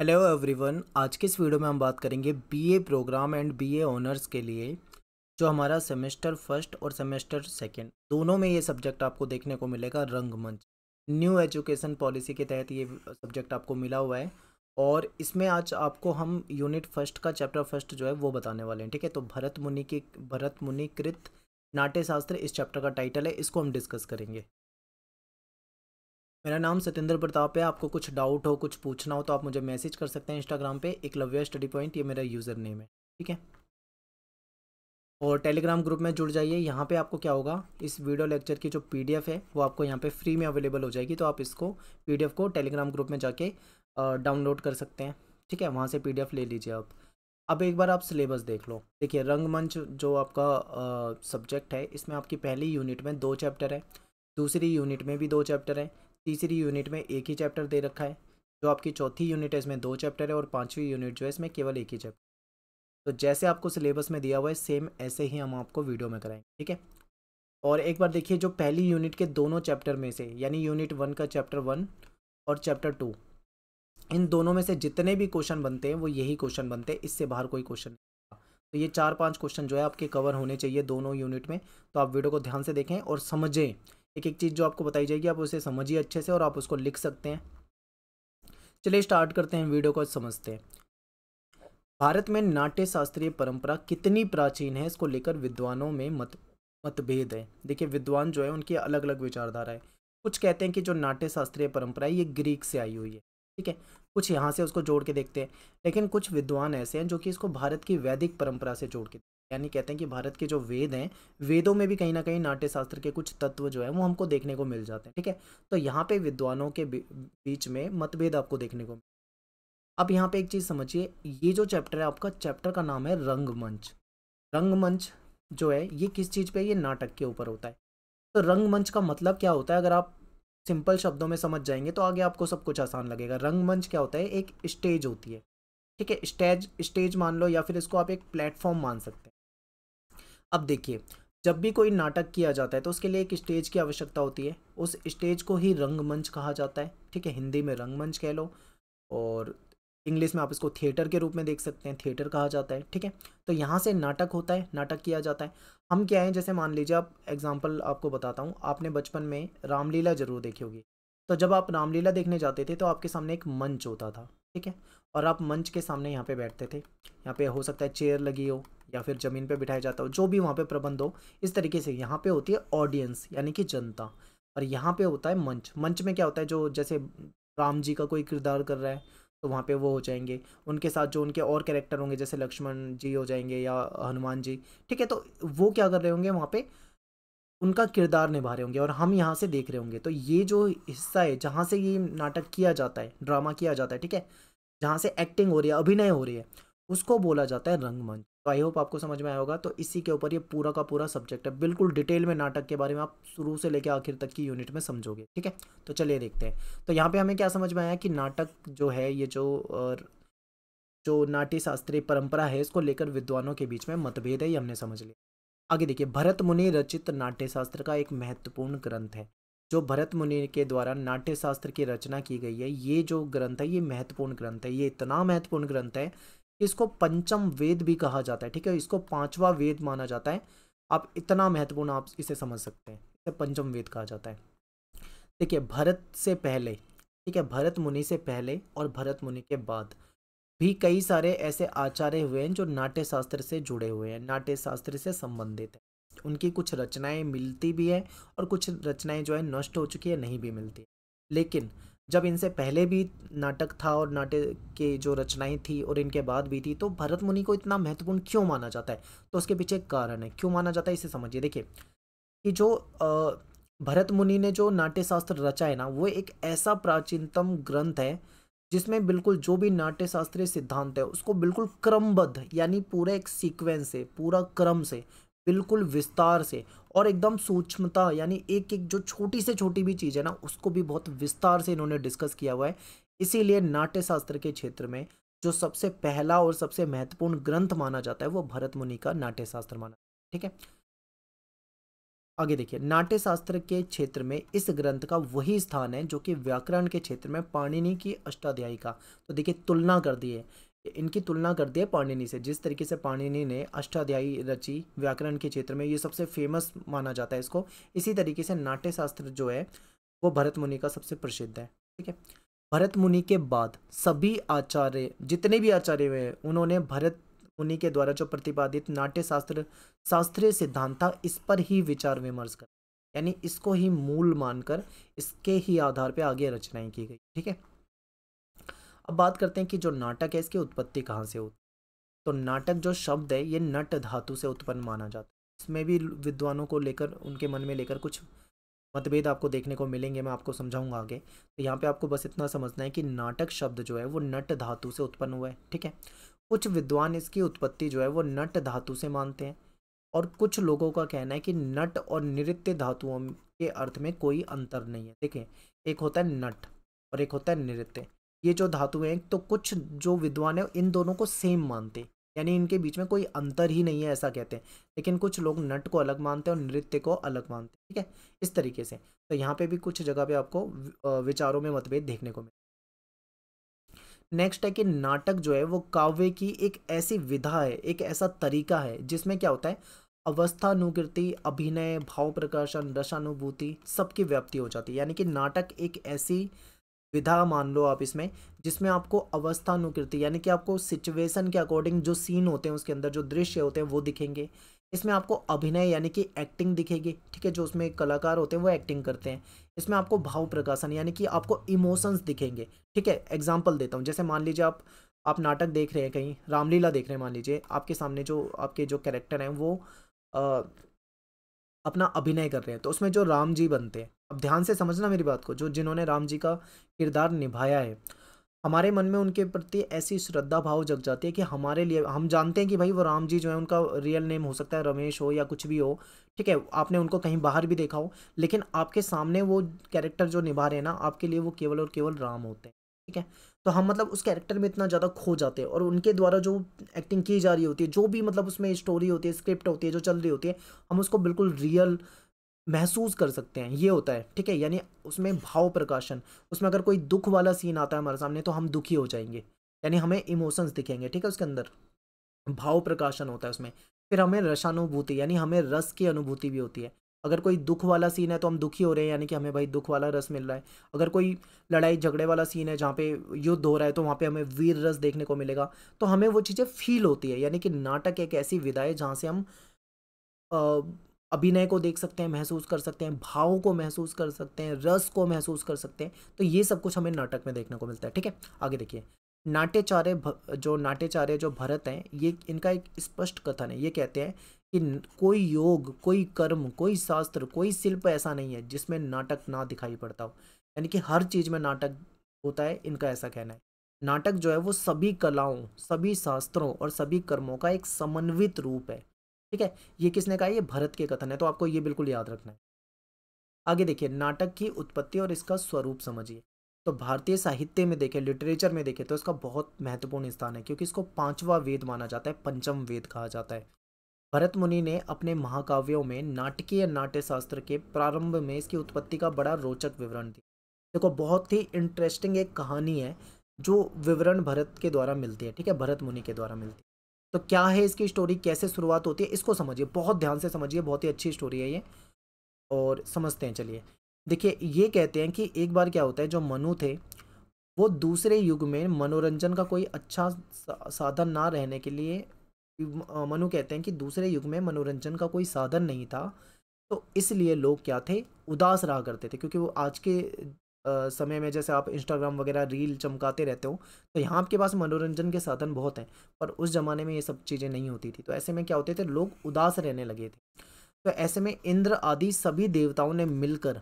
hello everyone आज के इस वीडियो में हम बात करेंगे BA programme and BA honours के लिए जो हमारा सेमेस्टर फर्स्ट और सेमेस्टर सेकंड दोनों में ये सब्जेक्ट आपको देखने को मिलेगा रंगमंच न्यू एजुकेशन पॉलिसी के तहत ये सब्जेक्ट आपको मिला हुआ है और इसमें आज आपको हम यूनिट फर्स्ट का चैप्टर फर्स्ट जो है वो बताने वाले हैं ठीक है तो भरत मुनि की भरत मुनि कृत नाट्य शास्त्र इस चैप्टर का टाइटल है इसको हम डिस्कस करेंगे मेरा नाम सत्येंद्र प्रताप है आपको कुछ डाउट हो कुछ पूछना हो तो आप मुझे मैसेज कर सकते हैं इंस्टाग्राम पे लव्य स्टडी पॉइंट ये मेरा यूज़र नेम है ठीक है और टेलीग्राम ग्रुप में जुड़ जाइए यहाँ पे आपको क्या होगा इस वीडियो लेक्चर की जो पीडीएफ है वो आपको यहाँ पे फ्री में अवेलेबल हो जाएगी तो आप इसको पी को टेलीग्राम ग्रुप में जाके डाउनलोड कर सकते हैं ठीक है वहाँ से पी ले लीजिए आप अब एक बार आप सिलेबस देख लो देखिए रंगमंच जो आपका सब्जेक्ट है इसमें आपकी पहली यूनिट में दो चैप्टर है दूसरी यूनिट में भी दो चैप्टर हैं तीसरी यूनिट में एक ही चैप्टर दे रखा है जो आपकी चौथी यूनिट है इसमें दो चैप्टर है और पाँचवीं यूनिट जो है इसमें केवल एक ही चैप्टर तो जैसे आपको सिलेबस में दिया हुआ है सेम ऐसे ही हम आपको वीडियो में कराएंगे ठीक है और एक बार देखिए जो पहली यूनिट के दोनों चैप्टर में से यानी यूनिट वन का चैप्टर वन और चैप्टर टू इन दोनों में से जितने भी क्वेश्चन बनते हैं वो यही क्वेश्चन बनते हैं इससे बाहर कोई क्वेश्चन नहीं तो ये चार पांच क्वेश्चन जो है आपके कवर होने चाहिए दोनों यूनिट में तो आप वीडियो को ध्यान से देखें और समझें एक एक चीज़ जो आपको बताई जाएगी आप उसे समझिए अच्छे से और आप उसको लिख सकते हैं चलिए स्टार्ट करते हैं वीडियो को समझते हैं भारत में नाट्य शास्त्रीय परंपरा कितनी प्राचीन है इसको लेकर विद्वानों में मत मतभेद है देखिए विद्वान जो है उनकी अलग अलग विचारधारा है कुछ कहते हैं कि जो नाट्य शास्त्रीय परंपरा है ये ग्रीक से आई हुई है ठीक है कुछ यहाँ से उसको जोड़ के देखते हैं लेकिन कुछ विद्वान ऐसे हैं जो कि इसको भारत की वैदिक परंपरा से जोड़ के देखते यानी कहते हैं कि भारत के जो वेद हैं वेदों में भी कहीं ना कहीं नाट्य शास्त्र के कुछ तत्व जो है वो हमको देखने को मिल जाते हैं ठीक है तो यहाँ पे विद्वानों के बीच में मतभेद आपको देखने को अब यहाँ पे एक चीज़ समझिए ये जो चैप्टर है आपका चैप्टर का नाम है रंगमंच रंगमंच जो है ये किस चीज़ पे ये नाटक के ऊपर होता है तो रंगमंच का मतलब क्या होता है अगर आप सिंपल शब्दों में समझ जाएंगे तो आगे आपको सब कुछ आसान लगेगा रंगमंच क्या होता है एक स्टेज होती है ठीक है स्टेज स्टेज मान लो या फिर इसको आप एक प्लेटफॉर्म मान सकते हैं अब देखिए जब भी कोई नाटक किया जाता है तो उसके लिए एक स्टेज की आवश्यकता होती है उस स्टेज को ही रंगमंच कहा जाता है ठीक है हिंदी में रंगमंच कह लो और इंग्लिश में आप इसको थिएटर के रूप में देख सकते हैं थिएटर कहा जाता है ठीक है तो यहाँ से नाटक होता है नाटक किया जाता है हम क्या है जैसे मान लीजिए आप एग्जाम्पल आपको बताता हूँ आपने बचपन में रामलीला जरूर देखी होगी तो जब आप रामलीला देखने जाते थे तो आपके सामने एक मंच होता था ठीक है और आप मंच के सामने यहाँ पे बैठते थे यहाँ पे हो सकता है चेयर लगी हो या फिर ज़मीन पे बिठाया जाता हो जो भी वहाँ पे प्रबंध हो इस तरीके से यहाँ पे होती है ऑडियंस यानी कि जनता और यहाँ पे होता है मंच मंच में क्या होता है जो जैसे राम जी का कोई किरदार कर रहा है तो वहाँ पे वो हो जाएंगे उनके साथ जो उनके और कैरेक्टर होंगे जैसे लक्ष्मण जी हो जाएंगे या हनुमान जी ठीक है तो वो क्या कर रहे होंगे वहाँ पे उनका किरदार निभा रहे होंगे और हम यहाँ से देख रहे होंगे तो ये जो हिस्सा है जहाँ से ये नाटक किया जाता है ड्रामा किया जाता है ठीक है जहाँ से एक्टिंग हो रही है अभिनय हो रही है उसको बोला जाता है रंगमंच तो आई होप आपको समझ में आया होगा तो इसी के ऊपर ये पूरा का पूरा सब्जेक्ट है बिल्कुल डिटेल में नाटक के बारे में आप शुरू से लेकर आखिर तक की यूनिट में समझोगे ठीक है तो चलिए देखते हैं तो यहाँ पे हमें क्या समझ में आया कि नाटक जो है ये जो जो नाट्य शास्त्रीय परंपरा है इसको लेकर विद्वानों के बीच में मतभेद है ये हमने समझ लिया आगे देखिए भरत मुनि रचित नाट्य शास्त्र का एक महत्वपूर्ण ग्रंथ है जो भरत मुनि के द्वारा नाट्य शास्त्र की रचना की गई है ये जो ग्रंथ है ये महत्वपूर्ण ग्रंथ है ये इतना महत्वपूर्ण ग्रंथ है इसको पंचम वेद भी कहा जाता है ठीक है इसको पांचवा वेद माना जाता है आप इतना महत्वपूर्ण आप इसे समझ सकते हैं इसे पंचम वेद कहा जाता है देखिए भरत से पहले ठीक है भरत मुनि से पहले और भरत मुनि के बाद भी कई सारे ऐसे आचार्य हुए हैं जो नाट्य शास्त्र से जुड़े हुए हैं नाट्य शास्त्र से संबंधित है उनकी कुछ रचनाएं मिलती भी है और कुछ रचनाएं जो है नष्ट हो चुकी है नहीं भी मिलती लेकिन जब इनसे पहले भी नाटक था और नाट्य के जो रचनाएं थी और इनके बाद भी थी तो भरत मुनि को इतना महत्वपूर्ण क्यों माना जाता है तो उसके पीछे कारण है क्यों माना जाता है इसे समझिए देखिए कि जो भरत मुनि ने जो नाट्य शास्त्र रचा है ना वो एक ऐसा प्राचीनतम ग्रंथ है जिसमें बिल्कुल जो भी नाट्यशास्त्रीय सिद्धांत है उसको बिल्कुल क्रमबद्ध यानी पूरा एक सीक्वेंस से पूरा क्रम से बिल्कुल विस्तार से और एकदम सूक्ष्मता यानी एक एक जो छोटी से छोटी भी चीज़ है ना उसको भी बहुत विस्तार से इन्होंने डिस्कस किया हुआ है इसीलिए नाट्य शास्त्र के क्षेत्र में जो सबसे पहला और सबसे महत्वपूर्ण ग्रंथ माना जाता है वो भरत मुनि का नाट्य शास्त्र माना ठीक है आगे देखिए नाट्य शास्त्र के क्षेत्र में इस ग्रंथ का वही स्थान है जो कि व्याकरण के क्षेत्र में पाणिनि की अष्टाध्यायी का तो देखिए तुलना कर दी है इनकी तुलना कर दी है पाणिनि से जिस तरीके से पाणिनि ने अष्टाध्यायी रची व्याकरण के क्षेत्र में ये सबसे फेमस माना जाता है इसको इसी तरीके से नाट्यशास्त्र जो है वो भरत मुनि का सबसे प्रसिद्ध है ठीक है भरत मुनि के बाद सभी आचार्य जितने भी आचार्य हुए हैं उन्होंने भरत उन्हीं के द्वारा जो प्रतिपादित नाट्य शास्त्र शास्त्रीय सिद्धांत था इस पर ही विचार विमर्श कर यानी इसको ही मूल मानकर इसके ही आधार पर आगे रचनाएं की गई ठीक है अब बात करते हैं कि जो नाटक है इसकी उत्पत्ति कहाँ से होती तो नाटक जो शब्द है ये नट धातु से उत्पन्न माना जाता है इसमें भी विद्वानों को लेकर उनके मन में लेकर कुछ मतभेद आपको देखने को मिलेंगे मैं आपको समझाऊंगा आगे तो यहाँ पे आपको बस इतना समझना है कि नाटक शब्द जो है वो नट धातु से उत्पन्न हुआ है ठीक है कुछ विद्वान इसकी उत्पत्ति जो है वो नट धातु से मानते हैं और कुछ लोगों का कहना है कि नट और नृत्य धातुओं के अर्थ में कोई अंतर नहीं है देखें एक होता है नट और एक होता है नृत्य ये जो धातु हैं तो कुछ जो विद्वान है इन दोनों को सेम मानते हैं यानी इनके बीच में कोई अंतर ही नहीं है ऐसा कहते हैं लेकिन कुछ लोग नट को अलग मानते हैं और नृत्य को अलग मानते हैं ठीक है इस तरीके से तो यहाँ पे भी कुछ जगह पे आपको विचारों में मतभेद देखने को मिले नेक्स्ट है कि नाटक जो है वो काव्य की एक ऐसी विधा है एक ऐसा तरीका है जिसमें क्या होता है अवस्थानुकृति अभिनय भाव प्रकाशन रसानुभूति सबकी व्याप्ति हो जाती है यानी कि नाटक एक ऐसी विधा मान लो आप इसमें जिसमें आपको अवस्थानुकृति यानी कि आपको सिचुएशन के अकॉर्डिंग जो सीन होते हैं उसके अंदर जो दृश्य होते हैं वो दिखेंगे इसमें आपको अभिनय यानी कि एक्टिंग दिखेगी ठीक है जो उसमें कलाकार होते हैं वो एक्टिंग करते हैं इसमें आपको भाव प्रकाशन यानी कि आपको इमोशंस दिखेंगे ठीक है एग्जाम्पल देता हूँ जैसे मान लीजिए आप आप नाटक देख रहे हैं कहीं रामलीला देख रहे हैं मान लीजिए आपके सामने जो आपके जो कैरेक्टर हैं वो आ, अपना अभिनय कर रहे हैं तो उसमें जो राम जी बनते हैं अब ध्यान से समझना मेरी बात को जो जिन्होंने राम जी का किरदार निभाया है हमारे मन में उनके प्रति ऐसी श्रद्धा भाव जग जाती है कि हमारे लिए हम जानते हैं कि भाई वो राम जी जो है उनका रियल नेम हो सकता है रमेश हो या कुछ भी हो ठीक है आपने उनको कहीं बाहर भी देखा हो लेकिन आपके सामने वो कैरेक्टर जो निभा रहे हैं ना आपके लिए वो केवल और केवल राम होते हैं ठीक है तो हम मतलब उस कैरेक्टर में इतना ज़्यादा खो जाते हैं और उनके द्वारा जो एक्टिंग की जा रही होती है जो भी मतलब उसमें स्टोरी होती है स्क्रिप्ट होती है जो चल रही होती है हम उसको बिल्कुल रियल महसूस कर सकते हैं ये होता है ठीक है यानी उसमें भाव प्रकाशन उसमें अगर कोई दुख वाला सीन आता है हमारे सामने तो हम दुखी हो जाएंगे यानी हमें इमोशंस दिखेंगे ठीक है उसके अंदर भाव प्रकाशन होता है उसमें फिर हमें रसानुभूति यानी हमें रस की अनुभूति भी होती है अगर कोई दुख वाला सीन है तो हम दुखी हो रहे हैं यानी कि हमें भाई दुख वाला रस मिल रहा है अगर कोई लड़ाई झगड़े वाला सीन है जहाँ पे युद्ध हो रहा है तो वहाँ पे हमें वीर रस देखने को मिलेगा तो हमें वो चीज़ें फील होती है यानी कि नाटक एक ऐसी विधा है जहाँ से हम अभिनय को देख सकते हैं महसूस कर सकते हैं भाव को महसूस कर सकते हैं रस को महसूस कर सकते हैं तो ये सब कुछ हमें नाटक में देखने को मिलता है ठीक है आगे देखिए नाट्यचार्य जो नाट्यचार्य जो भरत हैं ये इनका एक स्पष्ट कथन है ये कहते हैं कि कोई योग कोई कर्म कोई शास्त्र कोई शिल्प ऐसा नहीं है जिसमें नाटक ना दिखाई पड़ता हो यानी कि हर चीज़ में नाटक होता है इनका ऐसा कहना है नाटक जो है वो सभी कलाओं सभी शास्त्रों और सभी कर्मों का एक समन्वित रूप है ठीक है ये किसने कहा ये भरत के कथन है तो आपको ये बिल्कुल याद रखना है आगे देखिए नाटक की उत्पत्ति और इसका स्वरूप समझिए तो भारतीय साहित्य में देखें लिटरेचर में देखें तो इसका बहुत महत्वपूर्ण स्थान है क्योंकि इसको पांचवा वेद माना जाता है पंचम वेद कहा जाता है भरत मुनि ने अपने महाकाव्यों में नाटकीय नाट्य शास्त्र के प्रारंभ में इसकी उत्पत्ति का बड़ा रोचक विवरण दिया देखो बहुत ही इंटरेस्टिंग एक कहानी है जो विवरण भरत के द्वारा मिलती है ठीक है भरत मुनि के द्वारा मिलती है तो क्या है इसकी स्टोरी कैसे शुरुआत होती है इसको समझिए बहुत ध्यान से समझिए बहुत ही अच्छी स्टोरी है ये और समझते हैं चलिए देखिए ये कहते हैं कि एक बार क्या होता है जो मनु थे वो दूसरे युग में मनोरंजन का कोई अच्छा साधन ना रहने के लिए मनु कहते हैं कि दूसरे युग में मनोरंजन का कोई साधन नहीं था तो इसलिए लोग क्या थे उदास रहा करते थे क्योंकि वो आज के समय में जैसे आप इंस्टाग्राम वगैरह रील चमकाते रहते हो तो यहाँ आपके पास मनोरंजन के साधन बहुत हैं पर उस ज़माने में ये सब चीज़ें नहीं होती थी तो ऐसे में क्या होते थे लोग उदास रहने लगे थे तो ऐसे में इंद्र आदि सभी देवताओं ने मिलकर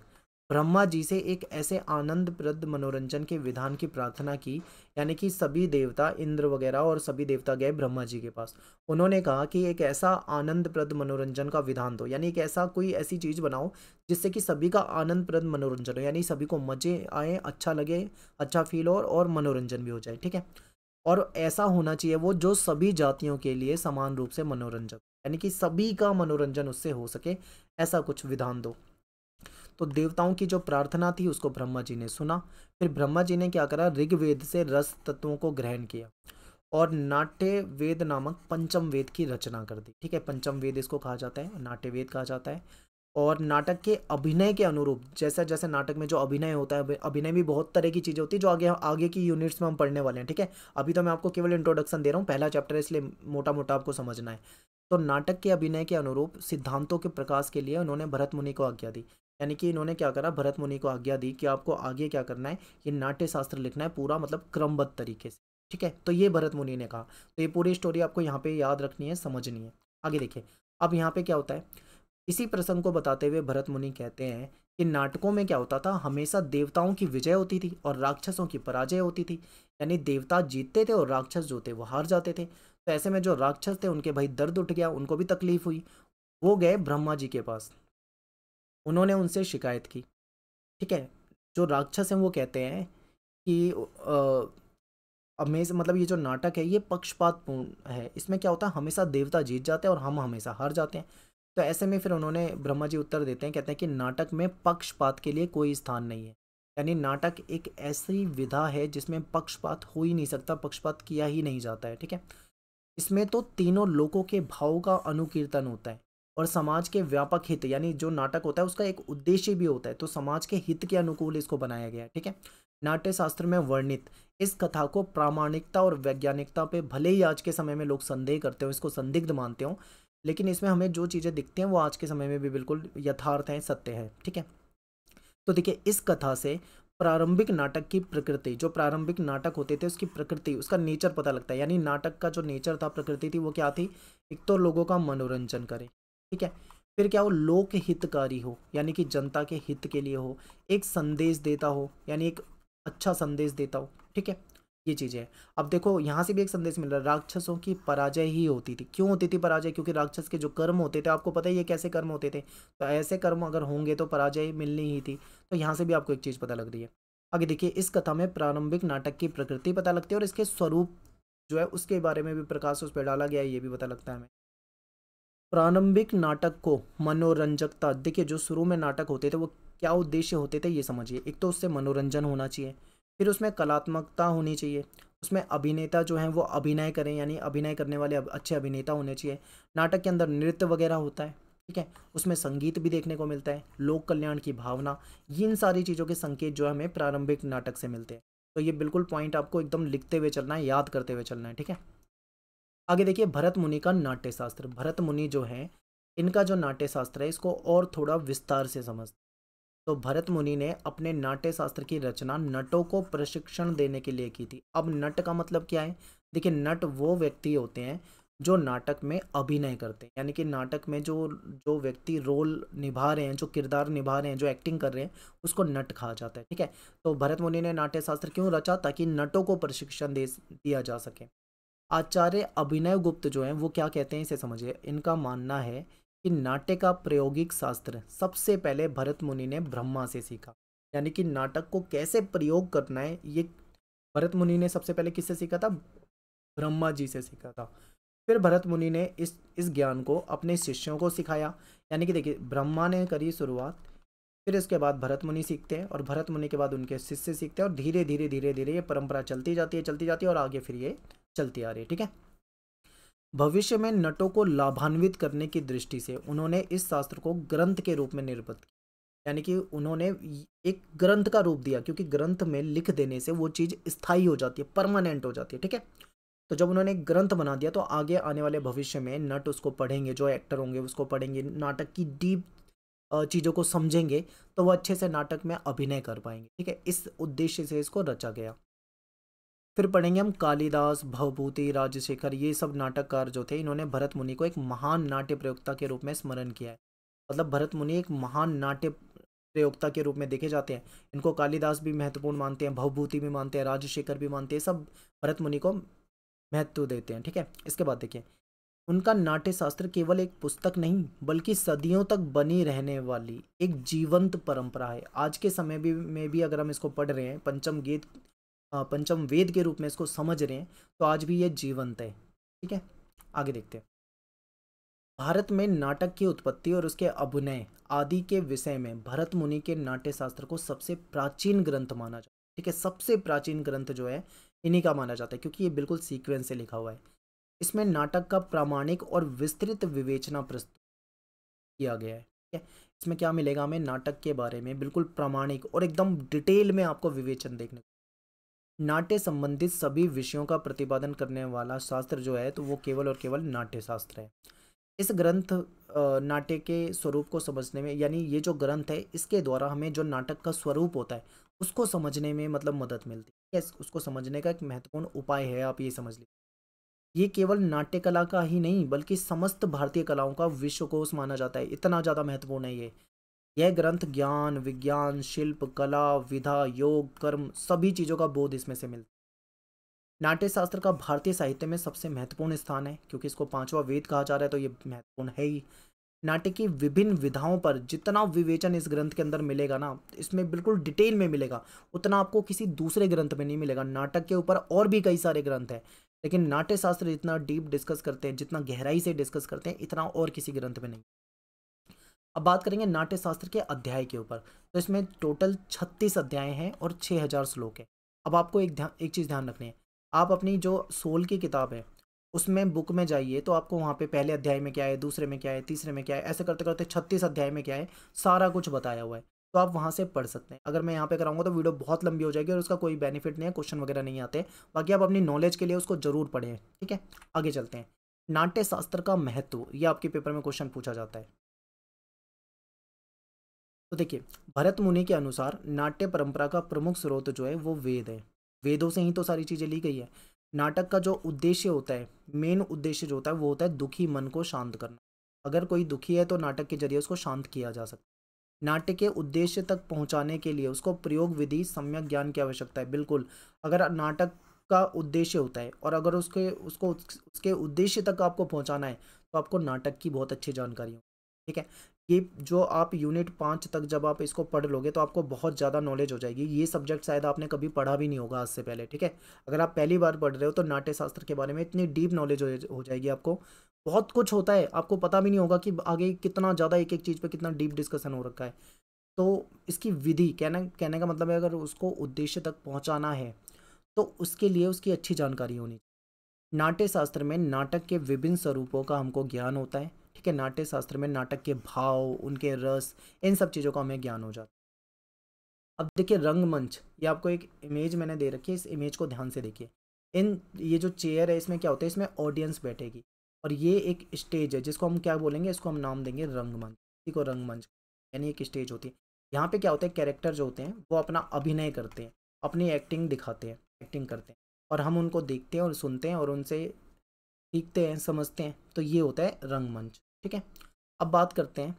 ब्रह्मा जी से एक ऐसे आनंदप्रद मनोरंजन के विधान की प्रार्थना की यानी कि सभी देवता इंद्र वगैरह और सभी देवता गए ब्रह्मा जी के पास उन्होंने कहा कि एक ऐसा आनंदप्रद मनोरंजन का विधान दो यानी एक ऐसा कोई ऐसी चीज़ बनाओ जिससे कि सभी का आनंदप्रद मनोरंजन हो यानी सभी को मज़े आए अच्छा लगे अच्छा फील हो और मनोरंजन भी हो जाए ठीक है और ऐसा होना चाहिए वो जो सभी जातियों के लिए समान रूप से मनोरंजन यानी कि सभी का मनोरंजन उससे हो सके ऐसा कुछ विधान दो तो देवताओं की जो प्रार्थना थी उसको ब्रह्मा जी ने सुना फिर ब्रह्मा जी ने क्या करा ऋग्वेद से रस तत्वों को ग्रहण किया और नाट्य वेद नामक पंचम वेद की रचना कर दी ठीक है पंचम वेद इसको कहा जाता है नाट्य वेद कहा जाता है और नाटक के अभिनय के अनुरूप जैसे जैसे नाटक में जो अभिनय होता है अभिनय भी बहुत तरह की चीज़ें होती है जो आगे आगे की यूनिट्स में हम पढ़ने वाले हैं ठीक है अभी तो मैं आपको केवल इंट्रोडक्शन दे रहा हूँ पहला चैप्टर इसलिए मोटा मोटा आपको समझना है तो नाटक के अभिनय के अनुरूप सिद्धांतों के प्रकाश के लिए उन्होंने भरत मुनि को आज्ञा दी यानी कि इन्होंने क्या करा भरत मुनि को आज्ञा दी कि आपको आगे क्या करना है ये नाट्य शास्त्र लिखना है पूरा मतलब क्रमबद्ध तरीके से ठीक है तो ये भरत मुनि ने कहा तो ये पूरी स्टोरी आपको यहाँ पे याद रखनी है समझनी है आगे देखिए अब यहाँ पे क्या होता है इसी प्रसंग को बताते हुए भरत मुनि कहते हैं कि नाटकों में क्या होता था हमेशा देवताओं की विजय होती थी और राक्षसों की पराजय होती थी यानी देवता जीतते थे और राक्षस जो थे वो हार जाते थे तो ऐसे में जो राक्षस थे उनके भाई दर्द उठ गया उनको भी तकलीफ हुई वो गए ब्रह्मा जी के पास उन्होंने उनसे शिकायत की ठीक है जो राक्षस हैं वो कहते हैं कि अमेज मतलब ये जो नाटक है ये पक्षपातपूर्ण है इसमें क्या होता है हमेशा देवता जीत जाते हैं और हम हमेशा हार जाते हैं तो ऐसे में फिर उन्होंने ब्रह्मा जी उत्तर देते हैं कहते हैं कि नाटक में पक्षपात के लिए कोई स्थान नहीं है यानी नाटक एक ऐसी विधा है जिसमें पक्षपात हो ही नहीं सकता पक्षपात किया ही नहीं जाता है ठीक है इसमें तो तीनों लोगों के भाव का अनुकीर्तन होता है और समाज के व्यापक हित यानी जो नाटक होता है उसका एक उद्देश्य भी होता है तो समाज के हित के अनुकूल इसको बनाया गया ठीक है नाट्य शास्त्र में वर्णित इस कथा को प्रामाणिकता और वैज्ञानिकता पे भले ही आज के समय में लोग संदेह करते हो इसको संदिग्ध मानते हो लेकिन इसमें हमें जो चीज़ें दिखती हैं वो आज के समय में भी बिल्कुल यथार्थ हैं सत्य है ठीक है तो देखिए इस कथा से प्रारंभिक नाटक की प्रकृति जो प्रारंभिक नाटक होते थे उसकी प्रकृति उसका नेचर पता लगता है यानी नाटक का जो नेचर था प्रकृति थी वो क्या थी एक तो लोगों का मनोरंजन करे ठीक है फिर क्या हो लोक हितकारी हो यानी कि जनता के हित के लिए हो एक संदेश देता हो यानी एक अच्छा संदेश देता हो ठीक है ये चीज़ें हैं अब देखो यहाँ से भी एक संदेश मिल रहा है राक्षसों की पराजय ही होती थी क्यों होती थी पराजय क्योंकि राक्षस के जो कर्म होते थे आपको पता है ये कैसे कर्म होते थे तो ऐसे कर्म अगर होंगे तो पराजय मिलनी ही थी तो यहाँ से भी आपको एक चीज़ पता लग रही है आगे देखिए इस कथा में प्रारंभिक नाटक की प्रकृति पता लगती है और इसके स्वरूप जो है उसके बारे में भी प्रकाश उस पर डाला गया है ये भी पता लगता है हमें प्रारंभिक नाटक को मनोरंजकता देखिए जो शुरू में नाटक होते थे वो क्या उद्देश्य होते थे ये समझिए एक तो उससे मनोरंजन होना चाहिए फिर उसमें कलात्मकता होनी चाहिए उसमें अभिनेता जो हैं वो अभिनय करें यानी अभिनय करने वाले अच्छे अभिनेता होने चाहिए नाटक के अंदर नृत्य वगैरह होता है ठीक है उसमें संगीत भी देखने को मिलता है लोक कल्याण की भावना ये इन सारी चीज़ों के संकेत जो है हमें प्रारंभिक नाटक से मिलते हैं तो ये बिल्कुल पॉइंट आपको एकदम लिखते हुए चलना है याद करते हुए चलना है ठीक है आगे देखिए भरत मुनि का नाट्य शास्त्र भरत मुनि जो है इनका जो नाट्य शास्त्र है इसको और थोड़ा विस्तार से समझते तो भरत मुनि ने अपने नाट्य शास्त्र की रचना नटों को प्रशिक्षण देने के लिए की थी अब नट का मतलब क्या है देखिए नट वो व्यक्ति होते हैं जो नाटक में अभिनय करते हैं यानी कि नाटक में जो जो व्यक्ति रोल निभा रहे हैं जो किरदार निभा रहे हैं जो एक्टिंग कर रहे हैं उसको नट कहा जाता है ठीक है तो भरत मुनि ने नाट्य शास्त्र क्यों रचा ताकि नटों को प्रशिक्षण दे दिया जा सके आचार्य अभिनय गुप्त जो हैं वो क्या कहते हैं इसे समझिए इनका मानना है कि नाट्य का प्रायोगिक शास्त्र सबसे पहले भरत मुनि ने ब्रह्मा से सीखा यानी कि नाटक को कैसे प्रयोग करना है ये भरत मुनि ने सबसे पहले किससे सीखा था ब्रह्मा जी से सीखा था फिर भरत मुनि ने इस इस ज्ञान को अपने शिष्यों को सिखाया यानी कि देखिए ब्रह्मा ने करी शुरुआत फिर इसके बाद भरत मुनि सीखते हैं और भरत मुनि के बाद उनके शिष्य सीखते हैं और धीरे धीरे धीरे धीरे ये परंपरा चलती जाती है चलती जाती है और आगे फिर ये चलती आ रही है ठीक है भविष्य में नटों को लाभान्वित करने की दृष्टि से उन्होंने इस शास्त्र को ग्रंथ के रूप में निर्मित किया यानी कि उन्होंने एक ग्रंथ का रूप दिया क्योंकि ग्रंथ में लिख देने से वो चीज़ स्थायी हो जाती है परमानेंट हो जाती है ठीक है तो जब उन्होंने ग्रंथ बना दिया तो आगे आने वाले भविष्य में नट उसको पढ़ेंगे जो एक्टर होंगे उसको पढ़ेंगे नाटक की डीप चीज़ों को समझेंगे तो वो अच्छे से नाटक में अभिनय कर पाएंगे ठीक है इस उद्देश्य से इसको रचा गया फिर पढ़ेंगे हम कालिदास भवभूति राजशेखर ये सब नाटककार जो थे इन्होंने भरत मुनि को एक महान नाट्य प्रयोगता के रूप में स्मरण किया है मतलब भरत मुनि एक महान नाट्य प्रयोगता के रूप में देखे जाते हैं इनको कालिदास भी महत्वपूर्ण मानते हैं भवभूति भी मानते हैं राजशेखर भी मानते हैं सब भरत मुनि को महत्व देते हैं ठीक है इसके बाद देखिए उनका नाट्य शास्त्र केवल एक पुस्तक नहीं बल्कि सदियों तक बनी रहने वाली एक जीवंत परंपरा है आज के समय भी में भी अगर हम इसको पढ़ रहे हैं पंचम गीत पंचम वेद के रूप में इसको समझ रहे हैं तो आज भी ये जीवंत है ठीक है आगे देखते हैं भारत में नाटक की उत्पत्ति और उसके अभिनय आदि के विषय में भरत मुनि के नाट्य शास्त्र को सबसे प्राचीन ग्रंथ माना जाता है ठीक है सबसे प्राचीन ग्रंथ जो है इन्हीं का माना जाता है क्योंकि ये बिल्कुल सीक्वेंस से लिखा हुआ है इसमें नाटक का प्रामाणिक और विस्तृत विवेचना प्रस्तुत किया गया है ठीक है इसमें क्या मिलेगा हमें नाटक के बारे में बिल्कुल प्रामाणिक और एकदम डिटेल में आपको विवेचन देखने को नाट्य संबंधित सभी विषयों का प्रतिपादन करने वाला शास्त्र जो है तो वो केवल और केवल नाट्य शास्त्र है इस ग्रंथ नाट्य के स्वरूप को समझने में यानी ये जो ग्रंथ है इसके द्वारा हमें जो नाटक का स्वरूप होता है उसको समझने में मतलब मदद मिलती है उसको समझने का एक महत्वपूर्ण उपाय है आप ये समझ लीजिए ये केवल नाट्य कला का ही नहीं बल्कि समस्त भारतीय कलाओं का विश्व कोश माना जाता है इतना ज़्यादा महत्वपूर्ण है ये यह ग्रंथ ज्ञान विज्ञान शिल्प कला विधा योग कर्म सभी चीज़ों का बोध इसमें से मिलता है नाट्य शास्त्र का भारतीय साहित्य में सबसे महत्वपूर्ण स्थान है क्योंकि इसको पांचवा वेद कहा जा रहा है तो ये महत्वपूर्ण है ही नाट्य की विभिन्न विधाओं पर जितना विवेचन इस ग्रंथ के अंदर मिलेगा ना इसमें बिल्कुल डिटेल में मिलेगा उतना आपको किसी दूसरे ग्रंथ में नहीं मिलेगा नाटक के ऊपर और भी कई सारे ग्रंथ हैं लेकिन नाट्य शास्त्र जितना डीप डिस्कस करते हैं जितना गहराई से डिस्कस करते हैं इतना और किसी ग्रंथ में नहीं अब बात करेंगे नाट्य शास्त्र के अध्याय के ऊपर तो इसमें टोटल छत्तीस अध्याय हैं और छः हज़ार श्लोक हैं अब आपको एक ध्यान एक चीज़ ध्यान रखनी है आप अपनी जो सोल की किताब है उसमें बुक में जाइए तो आपको वहाँ पे पहले अध्याय में क्या है दूसरे में क्या है तीसरे में क्या है ऐसे करते करते छत्तीस अध्याय में क्या है सारा कुछ बताया हुआ है तो आप वहाँ से पढ़ सकते हैं अगर मैं यहाँ पे कराऊंगा तो वीडियो बहुत लंबी हो जाएगी और उसका कोई बेनिफिट नहीं है क्वेश्चन वगैरह नहीं आते बाकी आप अपनी नॉलेज के लिए उसको जरूर पढ़ें ठीक है आगे चलते हैं नाट्य शास्त्र का महत्व ये आपके पेपर में क्वेश्चन पूछा जाता है तो देखिए भरत मुनि के अनुसार नाट्य परंपरा का प्रमुख स्रोत जो है वो वेद है वेदों से ही तो सारी चीज़ें ली गई है नाटक का जो उद्देश्य होता है मेन उद्देश्य जो होता है वो होता है दुखी मन को शांत करना अगर कोई दुखी है तो नाटक के जरिए उसको शांत किया जा सकता है नाट्य के उद्देश्य तक पहुंचाने के लिए उसको प्रयोग विधि सम्यक ज्ञान की आवश्यकता है बिल्कुल अगर नाटक का उद्देश्य होता है और अगर उसके उसको उसके उद्देश्य तक आपको पहुंचाना है तो आपको नाटक की बहुत अच्छी जानकारी हो ठीक है ये जो आप यूनिट पाँच तक जब आप इसको पढ़ लोगे तो आपको बहुत ज़्यादा नॉलेज हो जाएगी ये सब्जेक्ट शायद आपने कभी पढ़ा भी नहीं होगा आज से पहले ठीक है अगर आप पहली बार पढ़ रहे हो तो नाट्य शास्त्र के बारे में इतनी डीप नॉलेज हो जाएगी आपको बहुत कुछ होता है आपको पता भी नहीं होगा कि आगे कितना ज़्यादा एक एक चीज़ पर कितना डीप डिस्कशन हो रखा है तो इसकी विधि कहना कहने का मतलब है अगर उसको उद्देश्य तक पहुँचाना है तो उसके लिए उसकी अच्छी जानकारी होनी चाहिए नाट्य शास्त्र में नाटक के विभिन्न स्वरूपों का हमको ज्ञान होता है ठीक है नाट्य शास्त्र में नाटक के भाव उनके रस इन सब चीज़ों का हमें ज्ञान हो जाता है अब देखिए रंगमंच ये आपको एक इमेज मैंने दे रखी है इस इमेज को ध्यान से देखिए इन ये जो चेयर है इसमें क्या होता है इसमें ऑडियंस बैठेगी और ये एक स्टेज है जिसको हम क्या बोलेंगे इसको हम नाम देंगे रंगमंच इसी को रंगमंच यानी एक स्टेज होती है यहाँ पे क्या होता है कैरेक्टर जो होते हैं वो अपना अभिनय करते हैं अपनी एक्टिंग दिखाते हैं एक्टिंग करते हैं और हम उनको देखते हैं और सुनते हैं और उनसे सीखते हैं समझते हैं तो ये होता है रंगमंच ठीक है अब बात करते हैं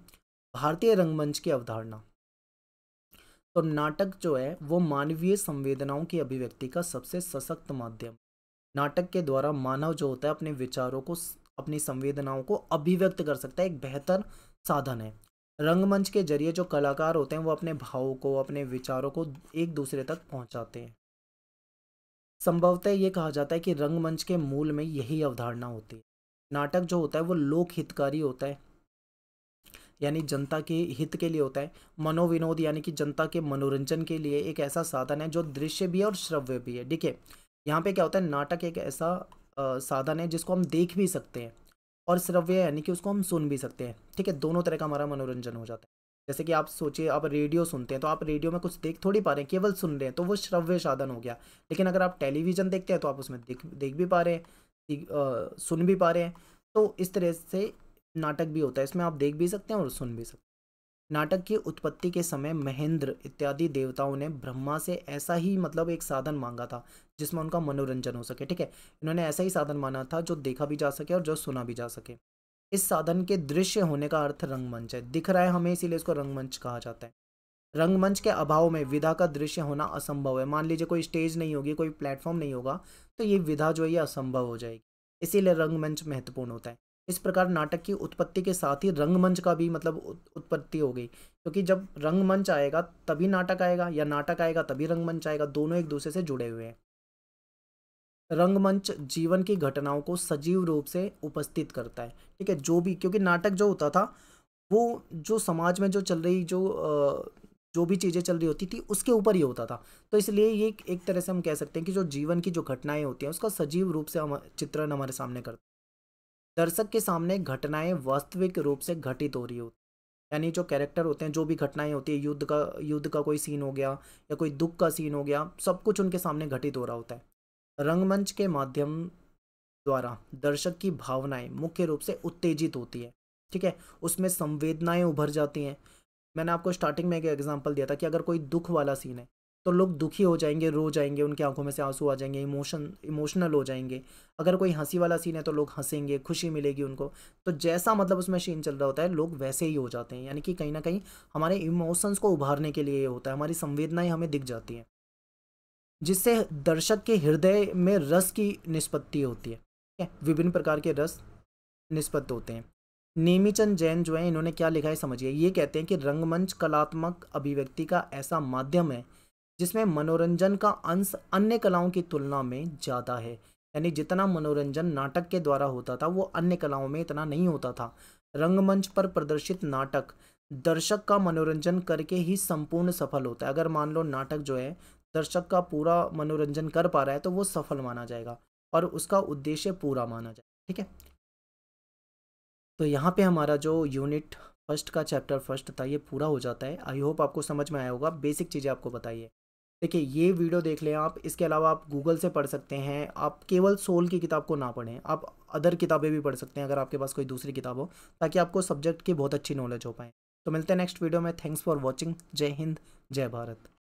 भारतीय रंगमंच की अवधारणा तो नाटक जो है वो मानवीय संवेदनाओं की अभिव्यक्ति का सबसे सशक्त माध्यम नाटक के द्वारा मानव जो होता है अपने विचारों को अपनी संवेदनाओं को अभिव्यक्त कर सकता है एक बेहतर साधन है रंगमंच के जरिए जो कलाकार होते हैं वो अपने भावों को अपने विचारों को एक दूसरे तक पहुंचाते हैं संभवतः ये कहा जाता है कि रंगमंच के मूल में यही अवधारणा होती है नाटक जो होता है वो लोक हितकारी होता है यानी जनता के हित के लिए होता है मनोविनोद यानी कि जनता के मनोरंजन के लिए एक ऐसा साधन है जो दृश्य भी है और श्रव्य भी है ठीक है यहाँ पे क्या होता है नाटक एक ऐसा साधन है जिसको हम देख भी सकते हैं और श्रव्य यानी कि उसको हम सुन भी सकते हैं ठीक है दोनों तरह का हमारा मनोरंजन हो जाता है जैसे कि आप सोचिए आप रेडियो सुनते हैं तो आप रेडियो में कुछ देख थोड़ी पा रहे हैं केवल सुन रहे हैं तो वो श्रव्य साधन हो गया लेकिन अगर आप टेलीविज़न देखते हैं तो आप उसमें देख देख भी पा रहे हैं सुन भी पा रहे हैं तो इस तरह से नाटक भी होता है इसमें आप देख भी सकते हैं और सुन भी सकते हैं नाटक की उत्पत्ति के समय महेंद्र इत्यादि देवताओं ने ब्रह्मा से ऐसा ही मतलब एक साधन मांगा था जिसमें उनका मनोरंजन हो सके ठीक है इन्होंने ऐसा ही साधन माना था जो देखा भी जा सके और जो सुना भी जा सके इस साधन के दृश्य होने का अर्थ रंगमंच है दिख रहा है हमें इसीलिए इसको रंगमंच कहा जाता है रंगमंच के अभाव में विधा का दृश्य होना असंभव है मान लीजिए कोई स्टेज नहीं होगी कोई प्लेटफॉर्म नहीं होगा तो ये विधा जो है ये असंभव हो जाएगी इसीलिए रंगमंच महत्वपूर्ण होता है इस प्रकार नाटक की उत्पत्ति के साथ ही रंगमंच का भी मतलब उत्पत्ति हो गई क्योंकि जब रंगमंच आएगा तभी नाटक आएगा या नाटक आएगा तभी रंगमंच आएगा दोनों एक दूसरे से जुड़े हुए हैं रंगमंच जीवन की घटनाओं को सजीव रूप से उपस्थित करता है ठीक है जो भी क्योंकि नाटक जो होता था वो जो समाज में जो चल रही जो जो भी चीज़ें चल रही होती थी उसके ऊपर ही होता था तो इसलिए ये एक तरह से हम कह सकते हैं कि जो जीवन की जो घटनाएं होती हैं उसका सजीव रूप से हम चित्रण हमारे सामने करते दर्शक के सामने घटनाएं वास्तविक रूप से घटित हो रही होती यानी जो कैरेक्टर होते हैं जो भी घटनाएं होती है युद्ध का युद्ध का कोई सीन हो गया या कोई दुख का सीन हो गया सब कुछ उनके सामने घटित हो रहा होता है रंगमंच के माध्यम द्वारा दर्शक की भावनाएं मुख्य रूप से उत्तेजित होती है ठीक है उसमें संवेदनाएं उभर जाती हैं मैंने आपको स्टार्टिंग में एक एग्जाम्पल दिया था कि अगर कोई दुख वाला सीन है तो लोग दुखी हो जाएंगे रो जाएंगे उनकी आंखों में से आंसू आ जाएंगे इमोशन इमोशनल हो जाएंगे अगर कोई हंसी वाला सीन है तो लोग हंसेंगे खुशी मिलेगी उनको तो जैसा मतलब उसमें सीन चल रहा होता है लोग वैसे ही हो जाते हैं यानी कि कहीं ना कहीं हमारे इमोशंस को उभारने के लिए ये होता है हमारी संवेदनाएं हमें दिख जाती हैं जिससे दर्शक के हृदय में रस की निष्पत्ति होती है है विभिन्न प्रकार के रस निष्पत्त होते हैं नेमीचंद जैन जो है इन्होंने क्या लिखा है समझिए ये कहते हैं कि रंगमंच कलात्मक अभिव्यक्ति का ऐसा माध्यम है जिसमें मनोरंजन का अंश अन्य कलाओं की तुलना में ज़्यादा है यानी जितना मनोरंजन नाटक के द्वारा होता था वो अन्य कलाओं में इतना नहीं होता था रंगमंच पर प्रदर्शित नाटक दर्शक का मनोरंजन करके ही संपूर्ण सफल होता है अगर मान लो नाटक जो है दर्शक का पूरा मनोरंजन कर पा रहा है तो वो सफल माना जाएगा और उसका उद्देश्य पूरा माना जाएगा ठीक है तो यहाँ पे हमारा जो यूनिट फर्स्ट का चैप्टर फर्स्ट था ये पूरा हो जाता है आई होप आपको समझ में आया होगा बेसिक चीज़ें आपको बताइए देखिए ये वीडियो देख लें आप इसके अलावा आप गूगल से पढ़ सकते हैं आप केवल सोल की किताब को ना पढ़ें आप अदर किताबें भी पढ़ सकते हैं अगर आपके पास कोई दूसरी किताब हो ताकि आपको सब्जेक्ट की बहुत अच्छी नॉलेज हो पाए तो मिलते हैं नेक्स्ट वीडियो में थैंक्स फॉर वॉचिंग जय हिंद जय भारत